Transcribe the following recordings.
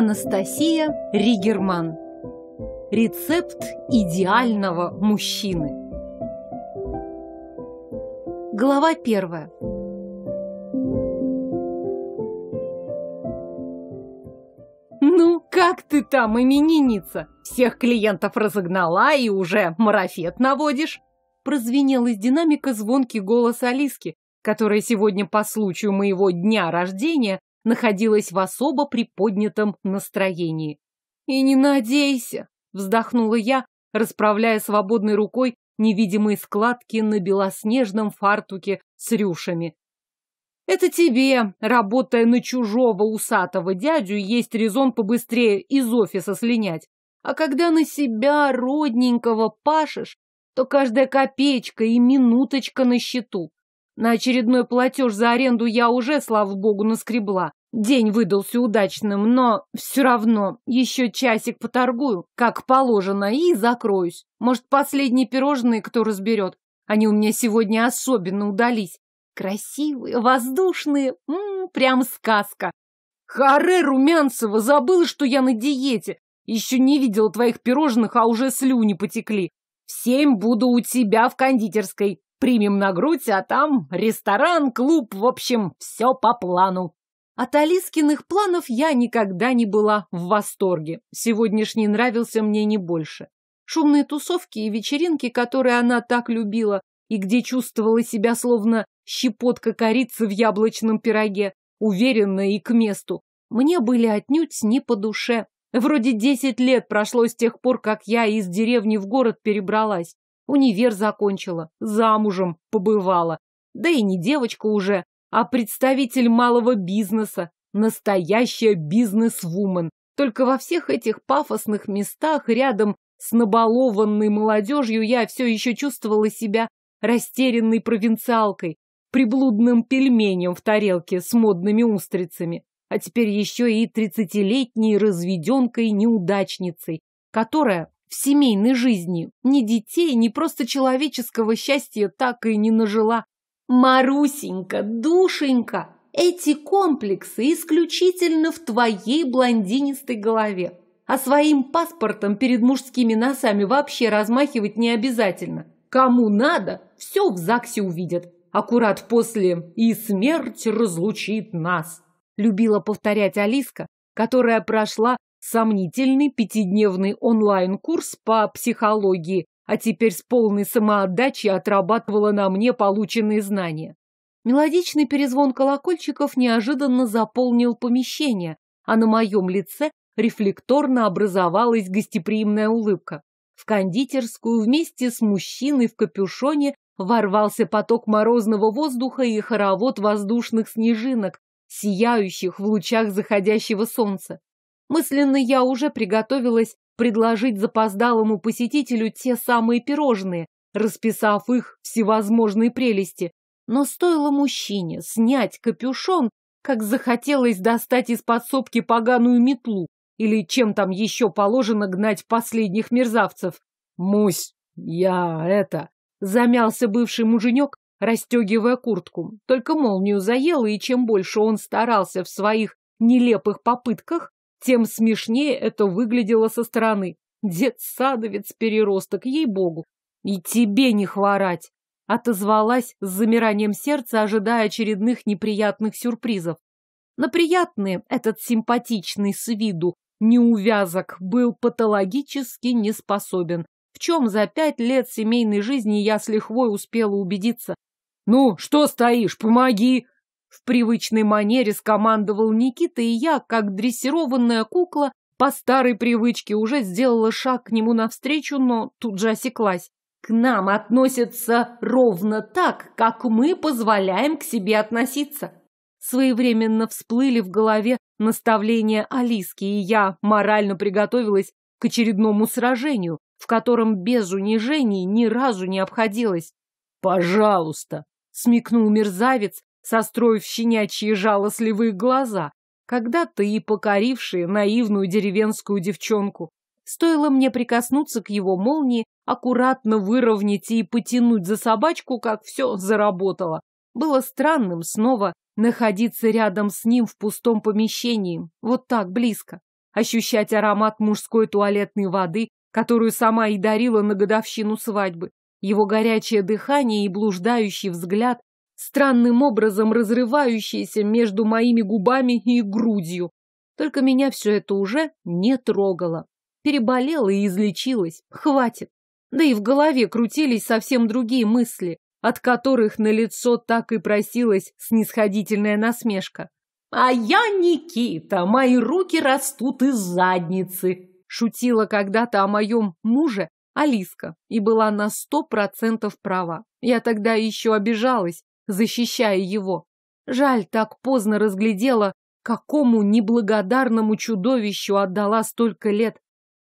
Анастасия Ригерман. Рецепт идеального мужчины. Глава первая. Ну, как ты там, именинница? Всех клиентов разогнала и уже марафет наводишь? Прозвенел из динамика звонкий голос Алиски, которая сегодня по случаю моего дня рождения находилась в особо приподнятом настроении. «И не надейся!» — вздохнула я, расправляя свободной рукой невидимые складки на белоснежном фартуке с рюшами. Это тебе, работая на чужого усатого дядю, есть резон побыстрее из офиса слинять. А когда на себя родненького пашешь, то каждая копеечка и минуточка на счету. На очередной платеж за аренду я уже, слава богу, наскребла. День выдался удачным, но все равно еще часик поторгую, как положено, и закроюсь. Может, последние пирожные кто разберет. Они у меня сегодня особенно удались. Красивые, воздушные, м -м, прям сказка. Харе Румянцева забыла, что я на диете. Еще не видела твоих пирожных, а уже слюни потекли. В семь буду у тебя в кондитерской. Примем на грудь, а там ресторан, клуб, в общем, все по плану. От Алискиных планов я никогда не была в восторге. Сегодняшний нравился мне не больше. Шумные тусовки и вечеринки, которые она так любила, и где чувствовала себя словно щепотка корицы в яблочном пироге, уверенно и к месту, мне были отнюдь не по душе. Вроде десять лет прошло с тех пор, как я из деревни в город перебралась. Универ закончила, замужем побывала. Да и не девочка уже, а представитель малого бизнеса. Настоящая бизнес-вумен. Только во всех этих пафосных местах рядом с набалованной молодежью я все еще чувствовала себя растерянной провинциалкой, приблудным пельменем в тарелке с модными устрицами, а теперь еще и тридцатилетней разведенкой-неудачницей, которая в семейной жизни ни детей, ни просто человеческого счастья так и не нажила. Марусенька, душенька, эти комплексы исключительно в твоей блондинистой голове. А своим паспортом перед мужскими носами вообще размахивать не обязательно. Кому надо, все в ЗАГСе увидят. Аккурат после «И смерть разлучит нас», любила повторять Алиска, которая прошла Сомнительный пятидневный онлайн-курс по психологии, а теперь с полной самоотдачей отрабатывала на мне полученные знания. Мелодичный перезвон колокольчиков неожиданно заполнил помещение, а на моем лице рефлекторно образовалась гостеприимная улыбка. В кондитерскую вместе с мужчиной в капюшоне ворвался поток морозного воздуха и хоровод воздушных снежинок, сияющих в лучах заходящего солнца. Мысленно я уже приготовилась предложить запоздалому посетителю те самые пирожные, расписав их всевозможные прелести. Но стоило мужчине снять капюшон, как захотелось достать из подсобки поганую метлу или чем там еще положено гнать последних мерзавцев. «Мусь, я это...» — замялся бывший муженек, расстегивая куртку. Только молнию заело, и чем больше он старался в своих нелепых попытках, тем смешнее это выглядело со стороны. Дед-садовец-переросток, ей-богу. И тебе не хворать! Отозвалась с замиранием сердца, ожидая очередных неприятных сюрпризов. На приятные этот симпатичный с виду неувязок был патологически неспособен. в чем за пять лет семейной жизни я с лихвой успела убедиться. «Ну, что стоишь, помоги!» В привычной манере скомандовал Никита, и я, как дрессированная кукла, по старой привычке уже сделала шаг к нему навстречу, но тут же осеклась. К нам относятся ровно так, как мы позволяем к себе относиться. Своевременно всплыли в голове наставления Алиски, и я морально приготовилась к очередному сражению, в котором без унижений ни разу не обходилось. «Пожалуйста!» — смекнул мерзавец, состроив щенячьи жалостливые глаза, когда-то и покорившие наивную деревенскую девчонку. Стоило мне прикоснуться к его молнии, аккуратно выровнять и потянуть за собачку, как все заработало. Было странным снова находиться рядом с ним в пустом помещении, вот так близко, ощущать аромат мужской туалетной воды, которую сама и дарила на годовщину свадьбы, его горячее дыхание и блуждающий взгляд странным образом разрывающееся между моими губами и грудью. Только меня все это уже не трогало. Переболела и излечилась. Хватит. Да и в голове крутились совсем другие мысли, от которых на лицо так и просилась снисходительная насмешка. «А я Никита, мои руки растут из задницы!» Шутила когда-то о моем муже Алиска и была на сто процентов права. Я тогда еще обижалась, защищая его. Жаль, так поздно разглядела, какому неблагодарному чудовищу отдала столько лет.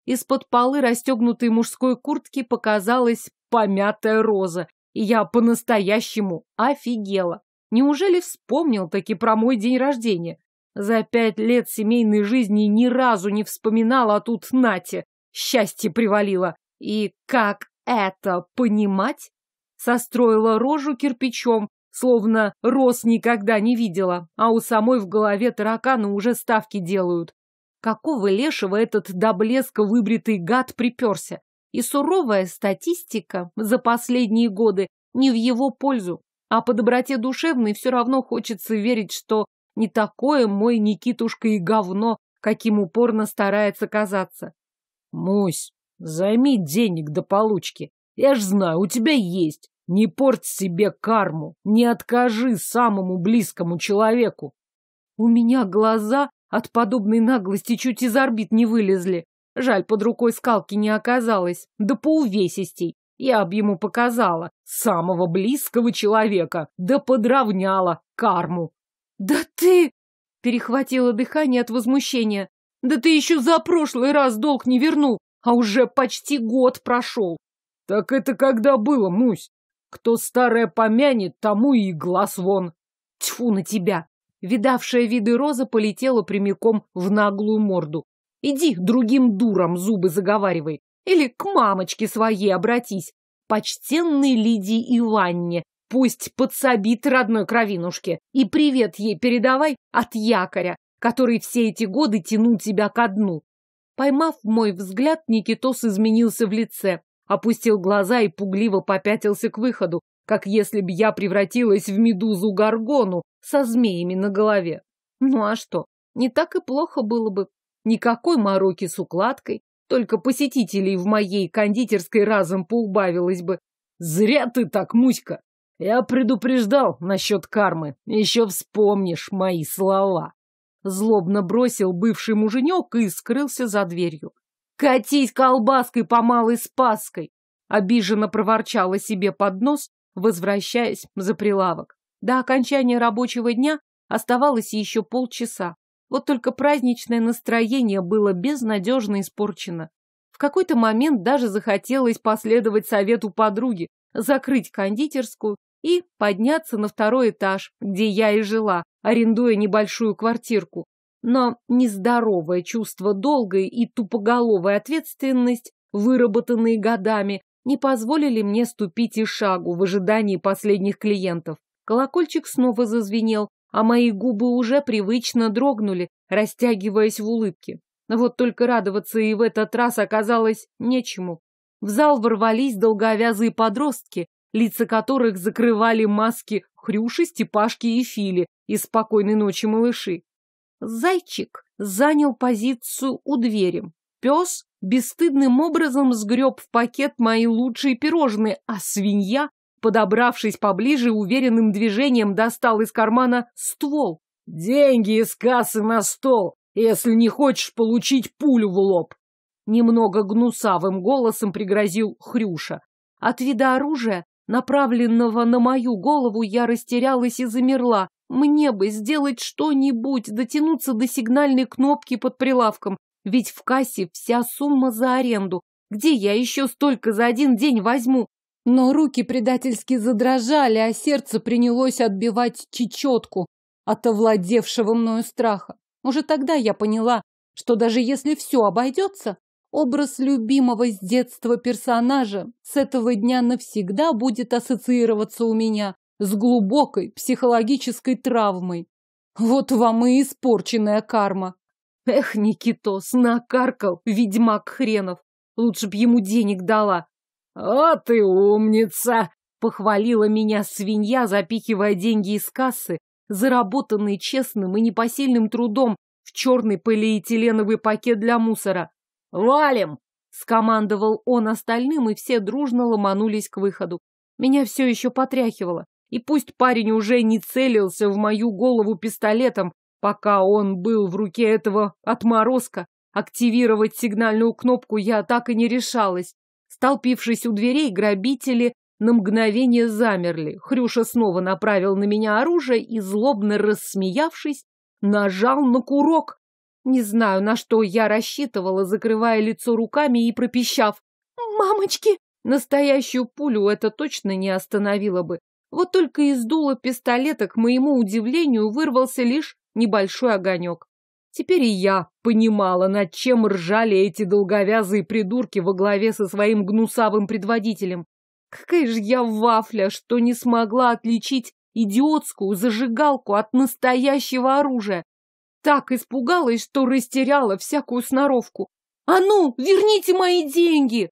Из-под полы расстегнутой мужской куртки показалась помятая роза, и я по-настоящему офигела. Неужели вспомнил таки про мой день рождения? За пять лет семейной жизни ни разу не вспоминала, а тут Нате. Счастье привалило. И как это понимать? Состроила рожу кирпичом, словно рос никогда не видела, а у самой в голове тараканы уже ставки делают. Какого лешего этот до блеска выбритый гад приперся? И суровая статистика за последние годы не в его пользу. А по доброте душевной все равно хочется верить, что не такое мой Никитушка и говно, каким упорно старается казаться. Мусь, займи денег до получки. Я ж знаю, у тебя есть. Не порть себе карму, не откажи самому близкому человеку. У меня глаза от подобной наглости чуть из орбит не вылезли. Жаль, под рукой скалки не оказалось, да поувесистей. Я об ему показала самого близкого человека, да подравняла карму. «Да ты...» — перехватила дыхание от возмущения. «Да ты еще за прошлый раз долг не вернул, а уже почти год прошел». «Так это когда было, Мусь? Кто старое помянет, тому и глаз вон. Тьфу на тебя! Видавшая виды роза полетела прямиком в наглую морду. Иди другим дурам зубы заговаривай. Или к мамочке своей обратись. Почтенной Лидии Иванне. Пусть подсобит родной кровинушке. И привет ей передавай от якоря, который все эти годы тянул тебя ко дну. Поймав мой взгляд, Никитос изменился в лице опустил глаза и пугливо попятился к выходу, как если б я превратилась в медузу Гаргону со змеями на голове. Ну а что, не так и плохо было бы. Никакой мороки с укладкой, только посетителей в моей кондитерской разом поубавилось бы. Зря ты так, Муська! Я предупреждал насчет кармы, еще вспомнишь мои слова. Злобно бросил бывший муженек и скрылся за дверью. Катись колбаской по малой спаской! Обиженно проворчала себе под нос, возвращаясь за прилавок. До окончания рабочего дня оставалось еще полчаса. Вот только праздничное настроение было безнадежно испорчено. В какой-то момент даже захотелось последовать совету подруги, закрыть кондитерскую и подняться на второй этаж, где я и жила, арендуя небольшую квартирку но нездоровое чувство долга и тупоголовая ответственность, выработанные годами, не позволили мне ступить и шагу в ожидании последних клиентов. Колокольчик снова зазвенел, а мои губы уже привычно дрогнули, растягиваясь в улыбке. Но вот только радоваться и в этот раз оказалось нечему. В зал ворвались долговязые подростки, лица которых закрывали маски Хрюши, Степашки и Фили из «Спокойной ночи, малыши». Зайчик занял позицию у двери. Пес бесстыдным образом сгреб в пакет мои лучшие пирожные, а свинья, подобравшись поближе, уверенным движением достал из кармана ствол. «Деньги из кассы на стол, если не хочешь получить пулю в лоб!» Немного гнусавым голосом пригрозил Хрюша. От вида оружия, направленного на мою голову, я растерялась и замерла, мне бы сделать что-нибудь, дотянуться до сигнальной кнопки под прилавком, ведь в кассе вся сумма за аренду. Где я еще столько за один день возьму? Но руки предательски задрожали, а сердце принялось отбивать чечетку от овладевшего мною страха. Уже тогда я поняла, что даже если все обойдется, образ любимого с детства персонажа с этого дня навсегда будет ассоциироваться у меня с глубокой психологической травмой. Вот вам и испорченная карма. Эх, Никитос, накаркал, ведьмак хренов. Лучше б ему денег дала. А ты умница! Похвалила меня свинья, запихивая деньги из кассы, заработанные честным и непосильным трудом в черный полиэтиленовый пакет для мусора. «Валим!» — скомандовал он остальным, и все дружно ломанулись к выходу. Меня все еще потряхивало. И пусть парень уже не целился в мою голову пистолетом, пока он был в руке этого отморозка, активировать сигнальную кнопку я так и не решалась. Столпившись у дверей, грабители на мгновение замерли. Хрюша снова направил на меня оружие и, злобно рассмеявшись, нажал на курок. Не знаю, на что я рассчитывала, закрывая лицо руками и пропищав «Мамочки!» Настоящую пулю это точно не остановило бы. Вот только из дула пистолета, к моему удивлению, вырвался лишь небольшой огонек. Теперь и я понимала, над чем ржали эти долговязые придурки во главе со своим гнусавым предводителем. Какая же я вафля, что не смогла отличить идиотскую зажигалку от настоящего оружия. Так испугалась, что растеряла всякую сноровку. «А ну, верните мои деньги!»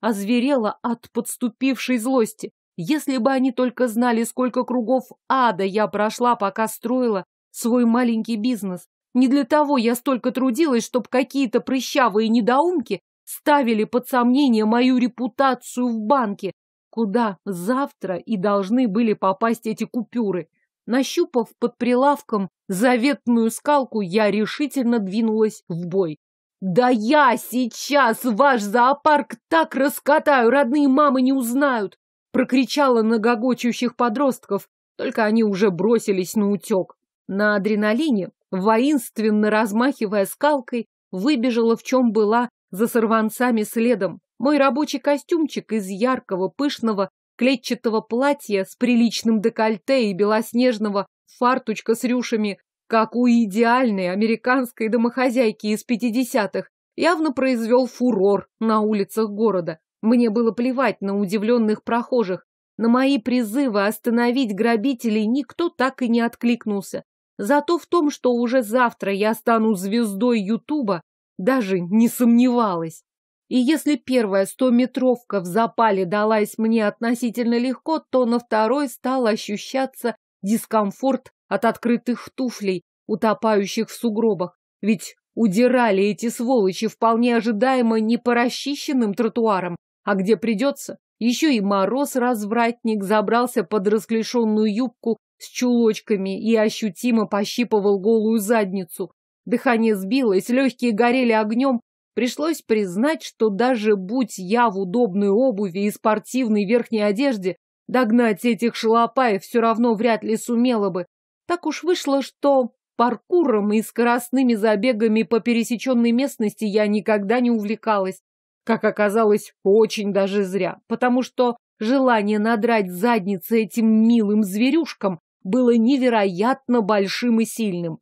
Озверела от подступившей злости. Если бы они только знали, сколько кругов ада я прошла, пока строила свой маленький бизнес. Не для того я столько трудилась, чтобы какие-то прыщавые недоумки ставили под сомнение мою репутацию в банке, куда завтра и должны были попасть эти купюры. Нащупав под прилавком заветную скалку, я решительно двинулась в бой. «Да я сейчас ваш зоопарк так раскатаю, родные мамы не узнают!» прокричала на гогочущих подростков, только они уже бросились на утек. На адреналине, воинственно размахивая скалкой, выбежала в чем была за сорванцами следом. Мой рабочий костюмчик из яркого, пышного, клетчатого платья с приличным декольте и белоснежного фартучка с рюшами, как у идеальной американской домохозяйки из пятидесятых, явно произвел фурор на улицах города. Мне было плевать на удивленных прохожих. На мои призывы остановить грабителей никто так и не откликнулся. Зато в том, что уже завтра я стану звездой Ютуба, даже не сомневалась. И если первая стометровка в запале далась мне относительно легко, то на второй стал ощущаться дискомфорт от открытых туфлей, утопающих в сугробах. Ведь удирали эти сволочи вполне ожидаемо не по расчищенным тротуарам, а где придется, еще и мороз-развратник забрался под расклешенную юбку с чулочками и ощутимо пощипывал голую задницу. Дыхание сбилось, легкие горели огнем. Пришлось признать, что даже будь я в удобной обуви и спортивной верхней одежде, догнать этих шалопаев все равно вряд ли сумела бы. Так уж вышло, что паркуром и скоростными забегами по пересеченной местности я никогда не увлекалась. Как оказалось, очень даже зря, потому что желание надрать задницы этим милым зверюшкам было невероятно большим и сильным.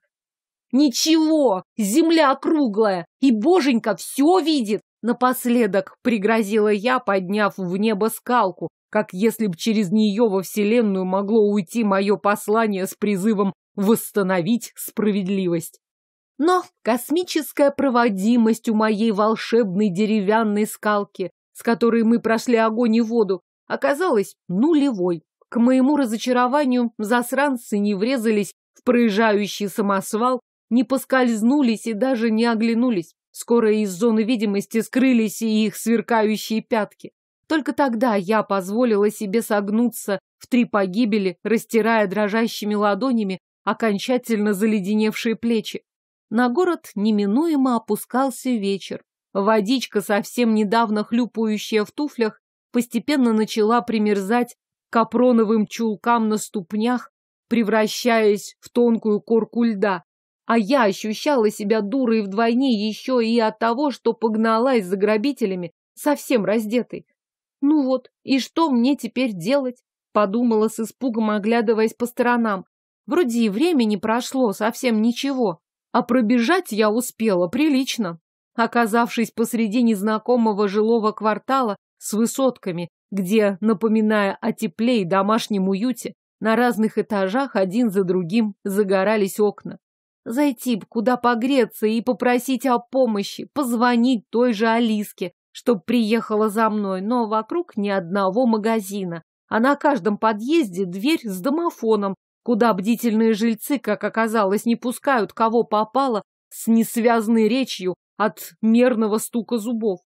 «Ничего! Земля круглая! И боженька все видит!» Напоследок пригрозила я, подняв в небо скалку, как если бы через нее во Вселенную могло уйти мое послание с призывом восстановить справедливость. Но космическая проводимость у моей волшебной деревянной скалки, с которой мы прошли огонь и воду, оказалась нулевой. К моему разочарованию засранцы не врезались в проезжающий самосвал, не поскользнулись и даже не оглянулись. Скоро из зоны видимости скрылись и их сверкающие пятки. Только тогда я позволила себе согнуться в три погибели, растирая дрожащими ладонями окончательно заледеневшие плечи. На город неминуемо опускался вечер. Водичка, совсем недавно хлюпающая в туфлях, постепенно начала примерзать капроновым чулкам на ступнях, превращаясь в тонкую корку льда. А я ощущала себя дурой вдвойне еще и от того, что погналась за грабителями, совсем раздетой. Ну вот, и что мне теперь делать? Подумала с испугом, оглядываясь по сторонам. Вроде и времени прошло, совсем ничего а пробежать я успела прилично. Оказавшись посреди незнакомого жилого квартала с высотками, где, напоминая о тепле и домашнем уюте, на разных этажах один за другим загорались окна. Зайти б куда погреться и попросить о помощи, позвонить той же Алиске, чтоб приехала за мной, но вокруг ни одного магазина, а на каждом подъезде дверь с домофоном, куда бдительные жильцы, как оказалось, не пускают кого попало с несвязной речью от мерного стука зубов.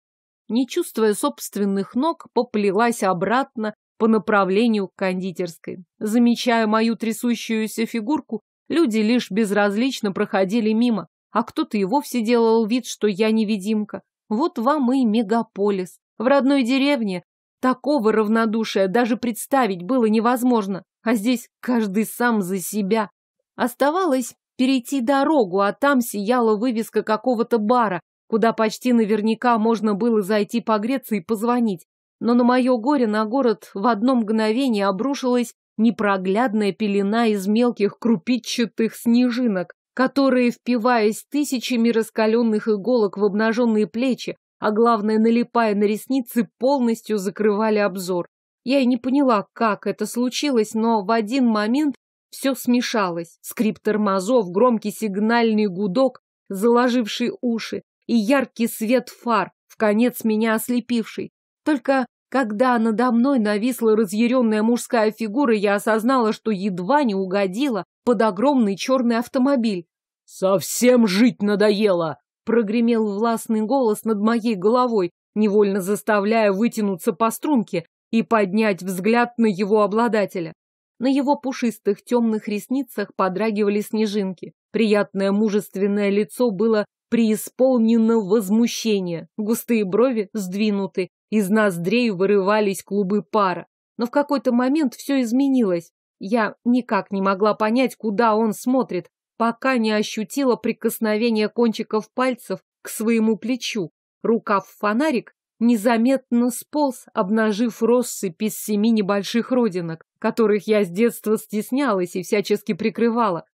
Не чувствуя собственных ног, поплелась обратно по направлению к кондитерской. Замечая мою трясущуюся фигурку, люди лишь безразлично проходили мимо, а кто-то и вовсе делал вид, что я невидимка. Вот вам и мегаполис. В родной деревне Такого равнодушия даже представить было невозможно, а здесь каждый сам за себя. Оставалось перейти дорогу, а там сияла вывеска какого-то бара, куда почти наверняка можно было зайти погреться и позвонить. Но на мое горе на город в одно мгновение обрушилась непроглядная пелена из мелких крупичатых снежинок, которые, впиваясь тысячами раскаленных иголок в обнаженные плечи, а главное, налипая на ресницы, полностью закрывали обзор. Я и не поняла, как это случилось, но в один момент все смешалось. Скрип тормозов, громкий сигнальный гудок, заложивший уши, и яркий свет фар, в конец меня ослепивший. Только когда надо мной нависла разъяренная мужская фигура, я осознала, что едва не угодила под огромный черный автомобиль. «Совсем жить надоело!» Прогремел властный голос над моей головой, невольно заставляя вытянуться по струнке и поднять взгляд на его обладателя. На его пушистых темных ресницах подрагивали снежинки. Приятное мужественное лицо было преисполнено возмущения. Густые брови сдвинуты, из ноздрей вырывались клубы пара. Но в какой-то момент все изменилось. Я никак не могла понять, куда он смотрит, пока не ощутила прикосновение кончиков пальцев к своему плечу. Рукав фонарик незаметно сполз, обнажив россыпь из семи небольших родинок, которых я с детства стеснялась и всячески прикрывала.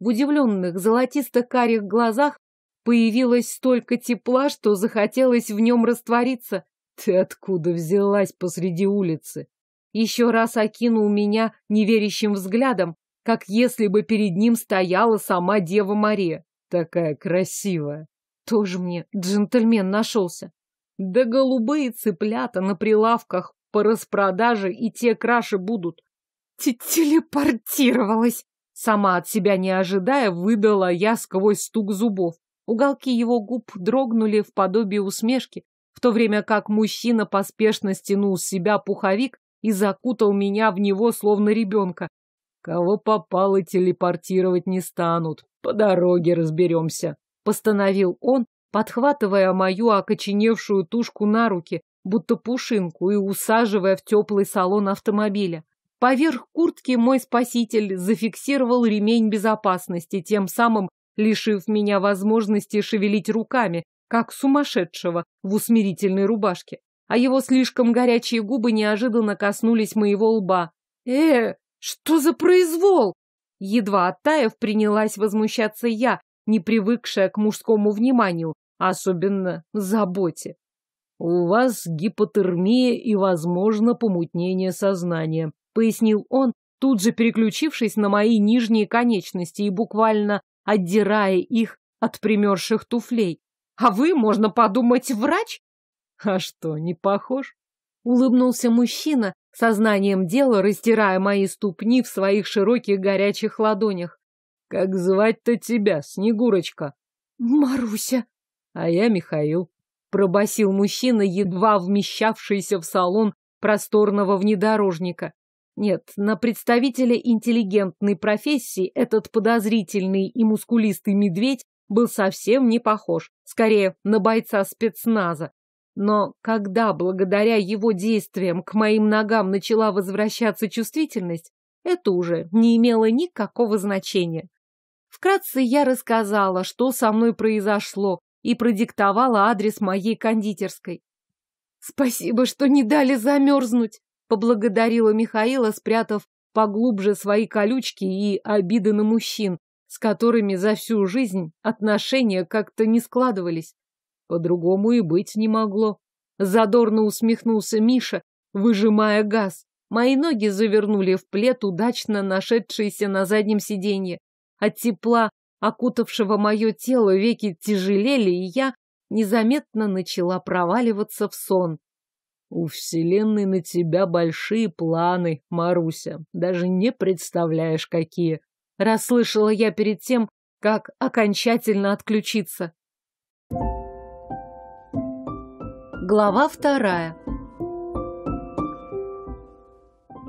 В удивленных золотисто-карих глазах появилось столько тепла, что захотелось в нем раствориться. «Ты откуда взялась посреди улицы?» Еще раз окинул меня неверящим взглядом, как если бы перед ним стояла сама Дева Мария. Такая красивая. Тоже мне джентльмен нашелся. Да голубые цыплята на прилавках по распродаже и те краши будут. Т Телепортировалась! Сама от себя не ожидая, выдала я сквозь стук зубов. Уголки его губ дрогнули в подобии усмешки, в то время как мужчина поспешно стянул с себя пуховик и закутал меня в него, словно ребенка, Кого попало, телепортировать не станут. По дороге разберемся, — постановил он, подхватывая мою окоченевшую тушку на руки, будто пушинку, и усаживая в теплый салон автомобиля. Поверх куртки мой спаситель зафиксировал ремень безопасности, тем самым лишив меня возможности шевелить руками, как сумасшедшего в усмирительной рубашке. А его слишком горячие губы неожиданно коснулись моего лба. «Э, что за произвол? Едва оттаив, принялась возмущаться я, не привыкшая к мужскому вниманию, а особенно заботе. У вас гипотермия и, возможно, помутнение сознания, пояснил он, тут же переключившись на мои нижние конечности и буквально отдирая их от примерших туфлей. А вы, можно подумать, врач? А что, не похож? Улыбнулся мужчина сознанием дела, растирая мои ступни в своих широких горячих ладонях. Как звать-то тебя, Снегурочка? Маруся. А я Михаил. Пробасил мужчина, едва вмещавшийся в салон просторного внедорожника. Нет, на представителя интеллигентной профессии этот подозрительный и мускулистый медведь был совсем не похож. Скорее, на бойца спецназа, но когда благодаря его действиям к моим ногам начала возвращаться чувствительность, это уже не имело никакого значения. Вкратце я рассказала, что со мной произошло, и продиктовала адрес моей кондитерской. «Спасибо, что не дали замерзнуть!» — поблагодарила Михаила, спрятав поглубже свои колючки и обиды на мужчин, с которыми за всю жизнь отношения как-то не складывались. По-другому и быть не могло. Задорно усмехнулся Миша, выжимая газ. Мои ноги завернули в плед, удачно нашедшийся на заднем сиденье. От тепла, окутавшего мое тело, веки тяжелели, и я незаметно начала проваливаться в сон. У Вселенной на тебя большие планы, Маруся. Даже не представляешь, какие. Расслышала я перед тем, как окончательно отключиться. Глава вторая.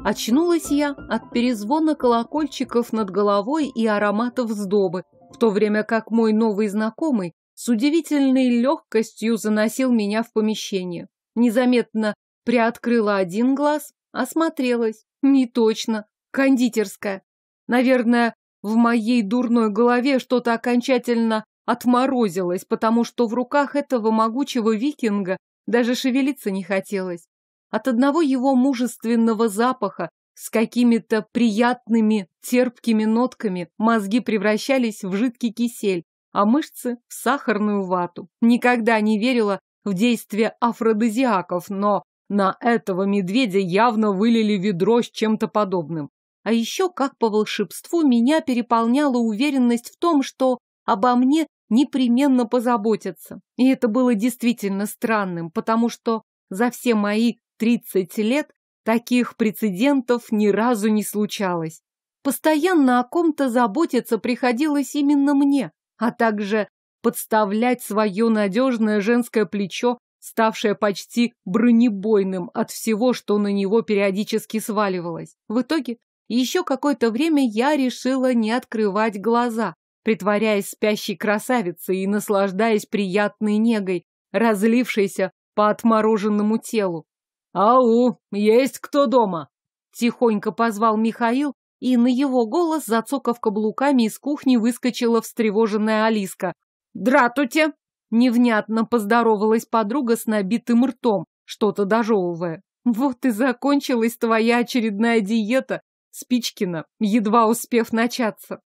Очнулась я от перезвона колокольчиков над головой и ароматов сдобы, в то время как мой новый знакомый с удивительной легкостью заносил меня в помещение. Незаметно приоткрыла один глаз, осмотрелась. Не точно. Кондитерская. Наверное, в моей дурной голове что-то окончательно отморозилось, потому что в руках этого могучего викинга даже шевелиться не хотелось. От одного его мужественного запаха с какими-то приятными терпкими нотками мозги превращались в жидкий кисель, а мышцы в сахарную вату. Никогда не верила в действие афродизиаков, но на этого медведя явно вылили ведро с чем-то подобным. А еще, как по волшебству, меня переполняла уверенность в том, что обо мне непременно позаботятся. И это было действительно странным, потому что за все мои 30 лет таких прецедентов ни разу не случалось. Постоянно о ком-то заботиться приходилось именно мне, а также подставлять свое надежное женское плечо, ставшее почти бронебойным от всего, что на него периодически сваливалось. В итоге еще какое-то время я решила не открывать глаза, притворяясь спящей красавицей и наслаждаясь приятной негой, разлившейся по отмороженному телу. «Ау, есть кто дома?» Тихонько позвал Михаил, и на его голос, зацокав каблуками, из кухни выскочила встревоженная Алиска. «Дратуте!» Невнятно поздоровалась подруга с набитым ртом, что-то дожевывая. «Вот и закончилась твоя очередная диета, Спичкина, едва успев начаться.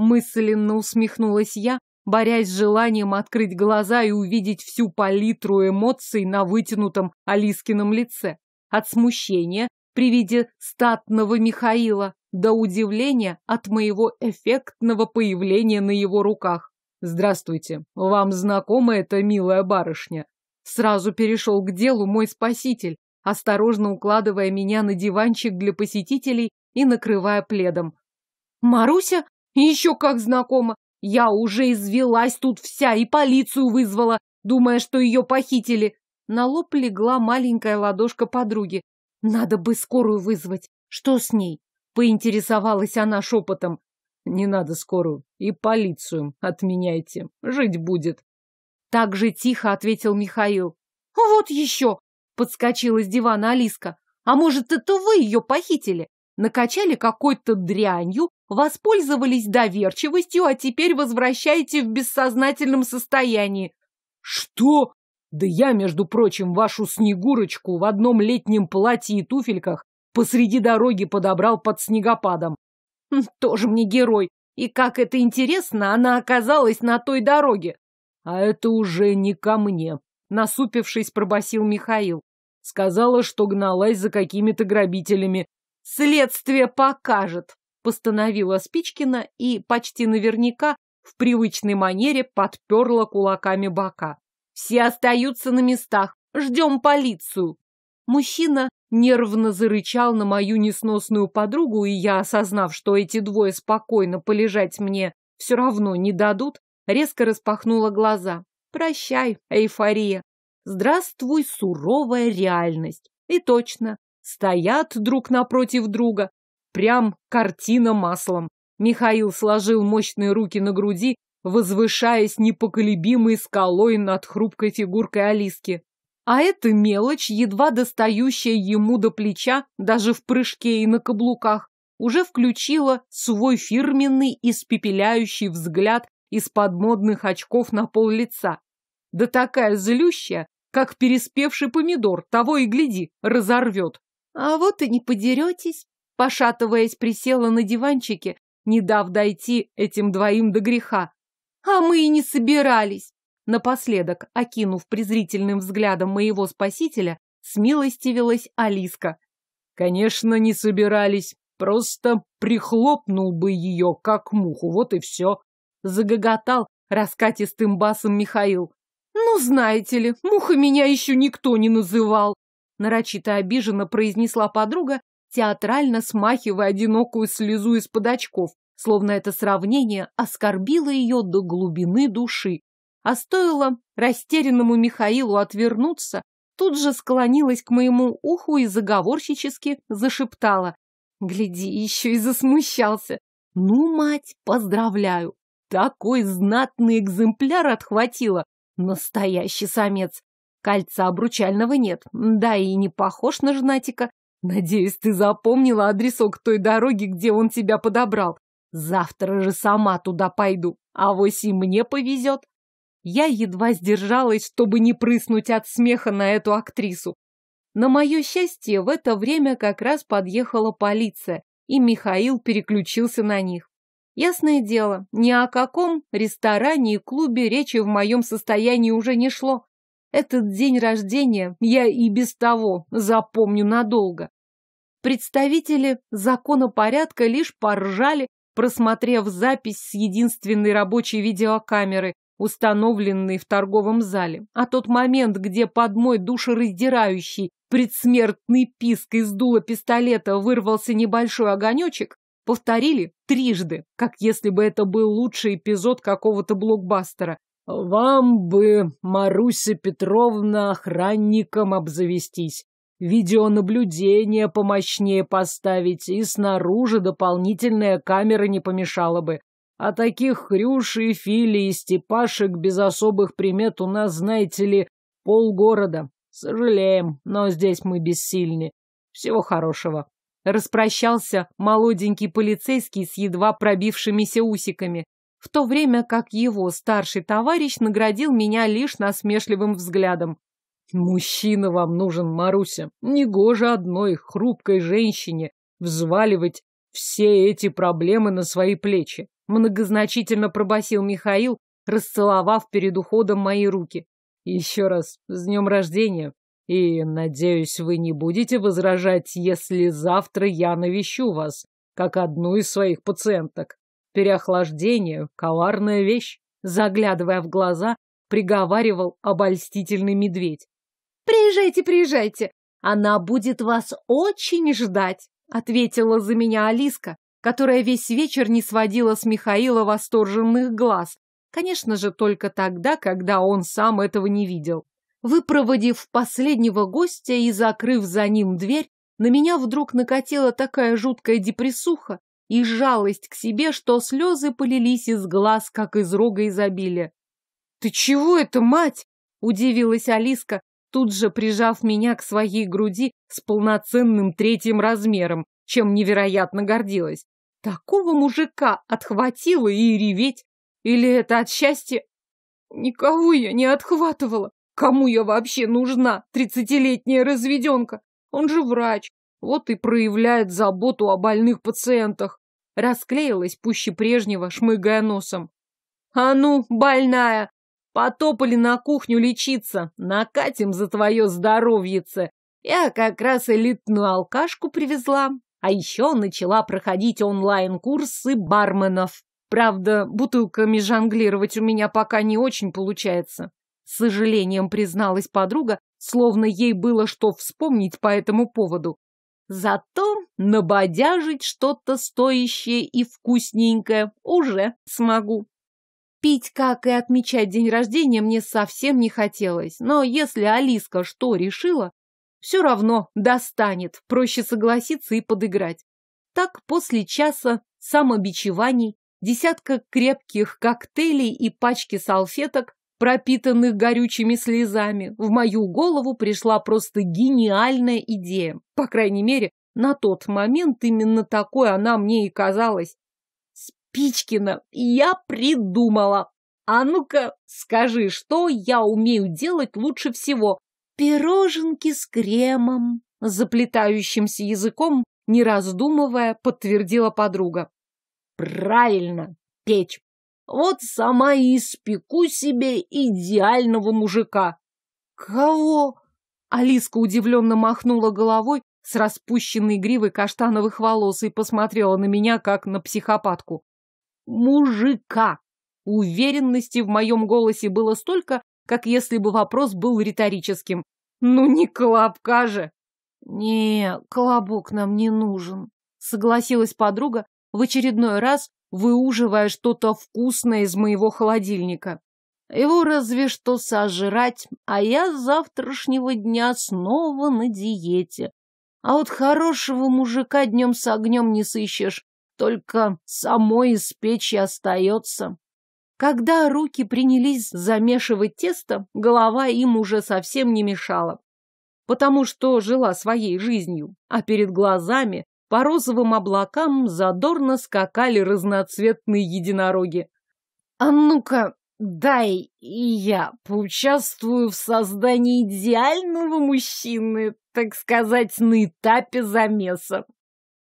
Мысленно усмехнулась я, борясь с желанием открыть глаза и увидеть всю палитру эмоций на вытянутом Алискином лице. От смущения при виде статного Михаила до удивления от моего эффектного появления на его руках. «Здравствуйте. Вам знакома эта милая барышня?» Сразу перешел к делу мой спаситель, осторожно укладывая меня на диванчик для посетителей и накрывая пледом. «Маруся еще как знакомо. Я уже извелась тут вся и полицию вызвала, думая, что ее похитили. На лоб легла маленькая ладошка подруги. Надо бы скорую вызвать. Что с ней? Поинтересовалась она шепотом. Не надо скорую. И полицию отменяйте. Жить будет. Так же тихо ответил Михаил. Вот еще! Подскочила с дивана Алиска. А может, это вы ее похитили? накачали какой-то дрянью, воспользовались доверчивостью, а теперь возвращаете в бессознательном состоянии. Что? Да я, между прочим, вашу Снегурочку в одном летнем платье и туфельках посреди дороги подобрал под снегопадом. Хм, тоже мне герой. И как это интересно, она оказалась на той дороге. А это уже не ко мне, насупившись, пробасил Михаил. Сказала, что гналась за какими-то грабителями, Следствие покажет, постановила Спичкина и почти наверняка в привычной манере подперла кулаками бока. Все остаются на местах. Ждем полицию. Мужчина нервно зарычал на мою несносную подругу, и я, осознав, что эти двое спокойно полежать мне все равно не дадут, резко распахнула глаза. Прощай, эйфория. Здравствуй, суровая реальность. И точно, Стоят друг напротив друга. Прям картина маслом. Михаил сложил мощные руки на груди, возвышаясь непоколебимой скалой над хрупкой фигуркой Алиски. А эта мелочь, едва достающая ему до плеча, даже в прыжке и на каблуках, уже включила свой фирменный испепеляющий взгляд из-под модных очков на пол лица. Да такая злющая, как переспевший помидор, того и гляди, разорвет. А вот и не подеретесь. Пошатываясь, присела на диванчике, не дав дойти этим двоим до греха. А мы и не собирались. Напоследок, окинув презрительным взглядом моего спасителя, смилостивилась Алиска. Конечно, не собирались. Просто прихлопнул бы ее, как муху, вот и все. Загоготал раскатистым басом Михаил. Ну, знаете ли, муха меня еще никто не называл нарочито обиженно произнесла подруга, театрально смахивая одинокую слезу из-под очков, словно это сравнение оскорбило ее до глубины души. А стоило растерянному Михаилу отвернуться, тут же склонилась к моему уху и заговорщически зашептала. Гляди, еще и засмущался. Ну, мать, поздравляю. Такой знатный экземпляр отхватила. Настоящий самец. Кольца обручального нет, да и не похож на женатика. Надеюсь, ты запомнила адресок той дороги, где он тебя подобрал. Завтра же сама туда пойду, а вось и мне повезет. Я едва сдержалась, чтобы не прыснуть от смеха на эту актрису. На мое счастье, в это время как раз подъехала полиция, и Михаил переключился на них. Ясное дело, ни о каком ресторане и клубе речи в моем состоянии уже не шло. Этот день рождения я и без того запомню надолго. Представители законопорядка лишь поржали, просмотрев запись с единственной рабочей видеокамеры, установленной в торговом зале. А тот момент, где под мой душераздирающий предсмертный писк из дула пистолета вырвался небольшой огонечек, повторили трижды, как если бы это был лучший эпизод какого-то блокбастера. Вам бы, Маруся Петровна, охранником обзавестись, видеонаблюдение помощнее поставить, и снаружи дополнительная камера не помешала бы. А таких хрюши, фили и степашек без особых примет у нас, знаете ли, полгорода. Сожалеем, но здесь мы бессильны. Всего хорошего. Распрощался молоденький полицейский с едва пробившимися усиками в то время как его старший товарищ наградил меня лишь насмешливым взглядом. «Мужчина вам нужен, Маруся. Негоже одной хрупкой женщине взваливать все эти проблемы на свои плечи», многозначительно пробасил Михаил, расцеловав перед уходом мои руки. «Еще раз с днем рождения, и, надеюсь, вы не будете возражать, если завтра я навещу вас, как одну из своих пациенток». Переохлаждение — коварная вещь. Заглядывая в глаза, приговаривал обольстительный медведь. «Приезжайте, приезжайте! Она будет вас очень ждать!» — ответила за меня Алиска, которая весь вечер не сводила с Михаила восторженных глаз. Конечно же, только тогда, когда он сам этого не видел. Выпроводив последнего гостя и закрыв за ним дверь, на меня вдруг накатила такая жуткая депрессуха, и жалость к себе, что слезы полились из глаз, как из рога изобилия. «Ты чего это, мать?» — удивилась Алиска, тут же прижав меня к своей груди с полноценным третьим размером, чем невероятно гордилась. Такого мужика отхватила и реветь. Или это от счастья? Никого я не отхватывала. Кому я вообще нужна, тридцатилетняя разведенка? Он же врач, вот и проявляет заботу о больных пациентах расклеилась пуще прежнего, шмыгая носом. «А ну, больная! Потопали на кухню лечиться, накатим за твое здоровьице! Я как раз элитную алкашку привезла, а еще начала проходить онлайн-курсы барменов. Правда, бутылками жонглировать у меня пока не очень получается. С сожалением призналась подруга, словно ей было что вспомнить по этому поводу. Зато набодяжить что-то стоящее и вкусненькое уже смогу. Пить, как и отмечать день рождения, мне совсем не хотелось, но если Алиска что решила, все равно достанет, проще согласиться и подыграть. Так после часа самобичеваний, десятка крепких коктейлей и пачки салфеток, пропитанных горючими слезами, в мою голову пришла просто гениальная идея. По крайней мере, на тот момент именно такой она мне и казалась. Спичкина, я придумала! А ну-ка, скажи, что я умею делать лучше всего? Пироженки с кремом, заплетающимся языком, не раздумывая, подтвердила подруга. Правильно, печь. Вот сама и испеку себе идеального мужика. Кого? Алиска удивленно махнула головой, с распущенной гривой каштановых волос и посмотрела на меня, как на психопатку. «Мужика!» Уверенности в моем голосе было столько, как если бы вопрос был риторическим. «Ну не колобка же!» «Не, колобок нам не нужен», — согласилась подруга, в очередной раз выуживая что-то вкусное из моего холодильника. Его разве что сожрать, а я с завтрашнего дня снова на диете. А вот хорошего мужика днем с огнем не сыщешь, только самой из печи остается. Когда руки принялись замешивать тесто, голова им уже совсем не мешала, потому что жила своей жизнью, а перед глазами по розовым облакам задорно скакали разноцветные единороги. «А ну-ка, дай и я поучаствую в создании идеального мужчины, так сказать, на этапе замеса.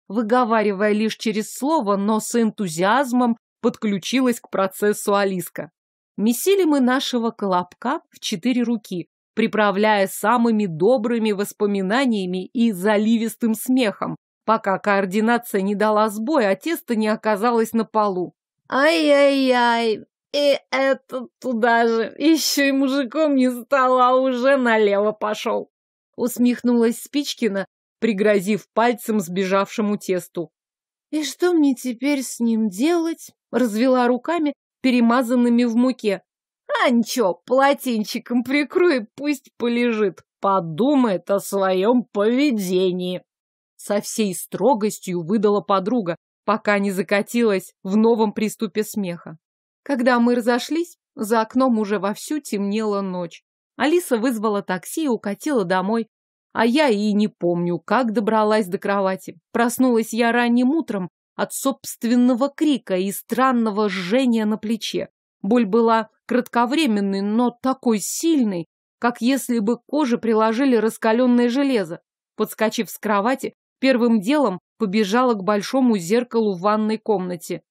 Выговаривая лишь через слово, но с энтузиазмом подключилась к процессу Алиска. Месили мы нашего колобка в четыре руки, приправляя самыми добрыми воспоминаниями и заливистым смехом, пока координация не дала сбой, а тесто не оказалось на полу. «Ай-яй-яй, и это туда же, еще и мужиком не стал, а уже налево пошел!» Усмехнулась Спичкина, пригрозив пальцем сбежавшему тесту. «И что мне теперь с ним делать?» Развела руками, перемазанными в муке. «А ничего, полотенчиком прикрой, пусть полежит. Подумает о своем поведении!» Со всей строгостью выдала подруга, пока не закатилась в новом приступе смеха. Когда мы разошлись, за окном уже вовсю темнела ночь. Алиса вызвала такси и укатила домой. А я и не помню, как добралась до кровати. Проснулась я ранним утром от собственного крика и странного жжения на плече. Боль была кратковременной, но такой сильной, как если бы коже приложили раскаленное железо. Подскочив с кровати, первым делом побежала к большому зеркалу в ванной комнате.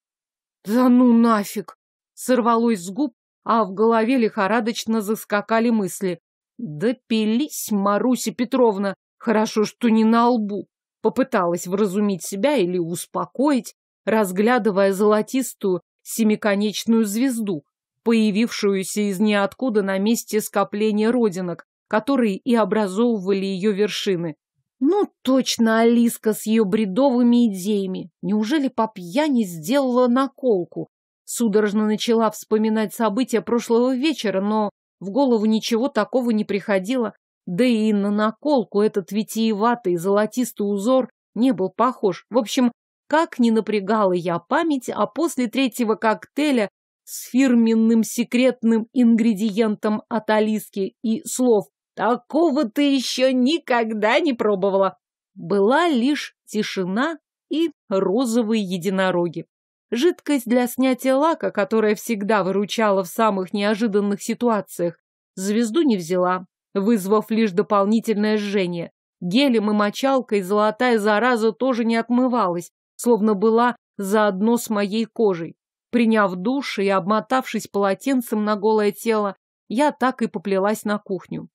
«Да ну нафиг!» — сорвалось с губ, а в голове лихорадочно заскакали мысли. «Допились, Маруся Петровна! Хорошо, что не на лбу!» Попыталась вразумить себя или успокоить, разглядывая золотистую семиконечную звезду, появившуюся из ниоткуда на месте скопления родинок, которые и образовывали ее вершины. Ну, точно Алиска с ее бредовыми идеями. Неужели по пьяни сделала наколку, Судорожно начала вспоминать события прошлого вечера, но в голову ничего такого не приходило. Да и на наколку этот витиеватый золотистый узор не был похож. В общем, как не напрягала я память, а после третьего коктейля с фирменным секретным ингредиентом от Алиски и слов «Такого ты еще никогда не пробовала!» была лишь тишина и розовые единороги. Жидкость для снятия лака, которая всегда выручала в самых неожиданных ситуациях, звезду не взяла, вызвав лишь дополнительное жжение. Гелем и мочалкой золотая зараза тоже не отмывалась, словно была заодно с моей кожей. Приняв душ и обмотавшись полотенцем на голое тело, я так и поплелась на кухню.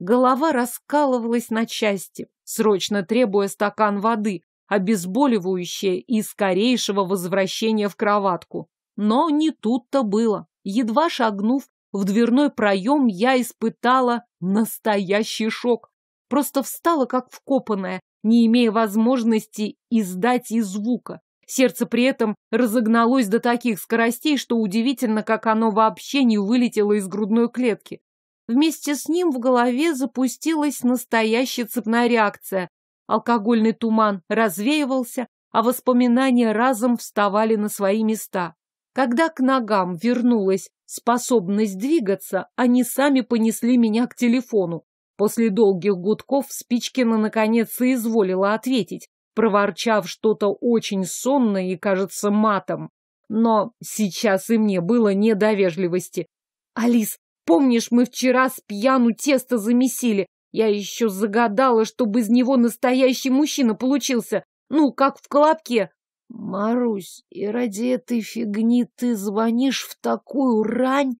Голова раскалывалась на части, срочно требуя стакан воды, обезболивающее и скорейшего возвращения в кроватку. Но не тут-то было. Едва шагнув в дверной проем, я испытала настоящий шок. Просто встала как вкопанная, не имея возможности издать и звука. Сердце при этом разогналось до таких скоростей, что удивительно, как оно вообще не вылетело из грудной клетки. Вместе с ним в голове запустилась настоящая цепная реакция. Алкогольный туман развеивался, а воспоминания разом вставали на свои места. Когда к ногам вернулась способность двигаться, они сами понесли меня к телефону. После долгих гудков Спичкина наконец и изволила ответить, проворчав что-то очень сонное и, кажется, матом. Но сейчас и мне было не до вежливости. «Алис, помнишь, мы вчера с пьяну тесто замесили? Я еще загадала, чтобы из него настоящий мужчина получился. Ну, как в колобке. Марусь, и ради этой фигни ты звонишь в такую рань?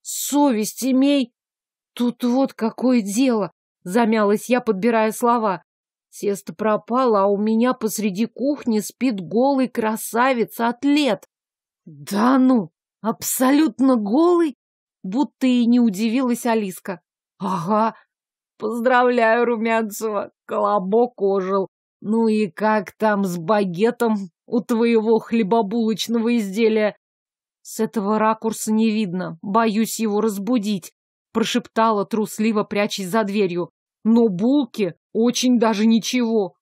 Совесть имей! Тут вот какое дело! Замялась я, подбирая слова. Тесто пропало, а у меня посреди кухни спит голый красавец-атлет. Да ну, абсолютно голый? Будто и не удивилась Алиска. Ага, Поздравляю, Румянцева, колобок ожил. Ну и как там с багетом у твоего хлебобулочного изделия? С этого ракурса не видно, боюсь его разбудить, прошептала трусливо, прячась за дверью. Но булки очень даже ничего.